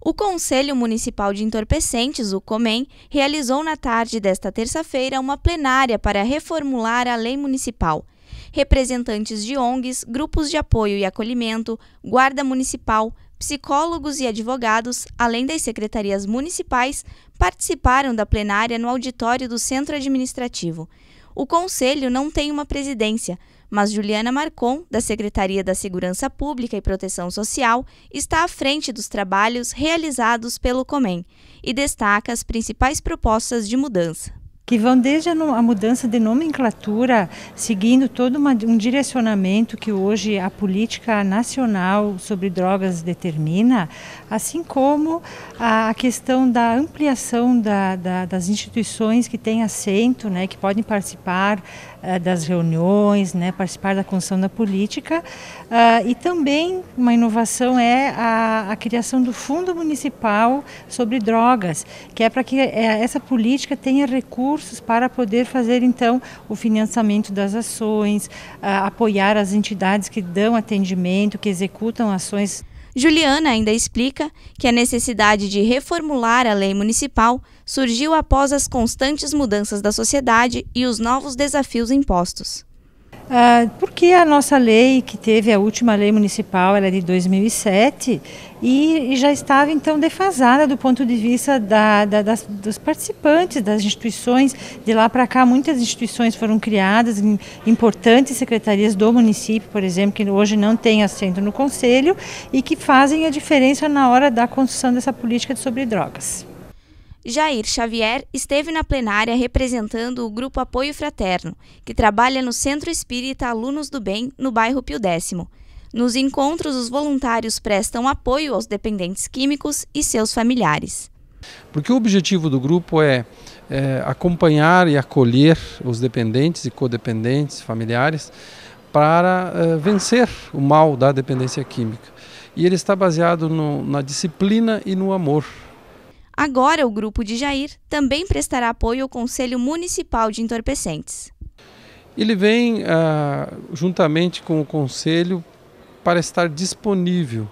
O Conselho Municipal de Entorpecentes, o COMEN, realizou na tarde desta terça-feira uma plenária para reformular a lei municipal. Representantes de ONGs, grupos de apoio e acolhimento, guarda municipal, psicólogos e advogados, além das secretarias municipais, participaram da plenária no auditório do Centro Administrativo. O Conselho não tem uma presidência, mas Juliana Marcon, da Secretaria da Segurança Pública e Proteção Social, está à frente dos trabalhos realizados pelo Comem e destaca as principais propostas de mudança que vão desde a mudança de nomenclatura, seguindo todo uma, um direcionamento que hoje a política nacional sobre drogas determina, assim como a, questão da ampliação da, da, das instituições que têm assento, né, que podem participar uh, das reuniões, né, participar da construção da política, uh, e também uma inovação é a, a criação do Fundo Municipal sobre Drogas, que é para que eh, essa política tenha recursos recursos para poder fazer então o financiamento das ações, ah, apoiar as entidades que dão atendimento, que executam ações. Juliana ainda explica que a necessidade de reformular a lei municipal surgiu após as constantes mudanças da sociedade e os novos desafios impostos. Ah, porque a nossa lei, que teve a última lei municipal, ela é de 2007, e, já estava então defasada do ponto de vista da, da, das, dos participantes das instituições. De lá para cá, muitas instituições foram criadas, importantes secretarias do município, por exemplo, que hoje não têm assento no conselho e que fazem a diferença na hora da construção dessa política de sobre drogas. Jair Xavier esteve na plenária representando o Grupo Apoio Fraterno, que trabalha no Centro Espírita Alunos do Bem, no bairro Pio X. Nos encontros, os voluntários prestam apoio aos dependentes químicos e seus familiares. Porque o objetivo do grupo é, é acompanhar e acolher os dependentes e codependentes, familiares, para é, vencer o mal da dependência química. E ele está baseado no, na disciplina e no amor. Agora, o grupo de Jair também prestará apoio ao Conselho Municipal de Entorpecentes. Ele vem ah, juntamente com o Conselho para estar disponível,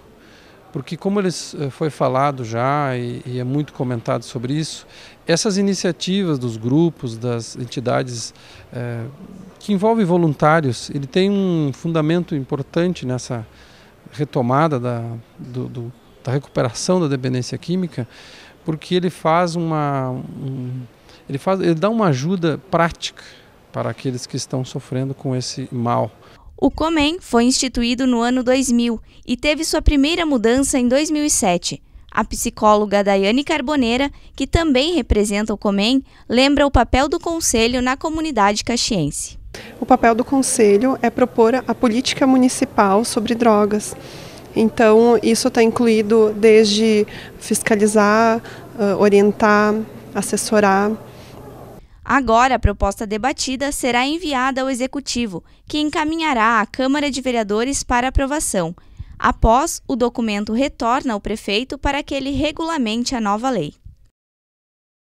porque como eles, eh, foi falado já e, e é muito comentado sobre isso, essas iniciativas dos grupos, das entidades eh, que envolvem voluntários, ele tem um fundamento importante nessa retomada da, do, do, da recuperação da dependência química, porque ele faz uma um, ele faz ele dá uma ajuda prática para aqueles que estão sofrendo com esse mal. O Comem foi instituído no ano 2000 e teve sua primeira mudança em 2007. A psicóloga Daiane Carboneira, que também representa o Comem, lembra o papel do conselho na comunidade caxiense. O papel do conselho é propor a política municipal sobre drogas então, isso está incluído desde fiscalizar, orientar, assessorar. Agora, a proposta debatida será enviada ao Executivo, que encaminhará à Câmara de Vereadores para aprovação. Após, o documento retorna ao prefeito para que ele regulamente a nova lei.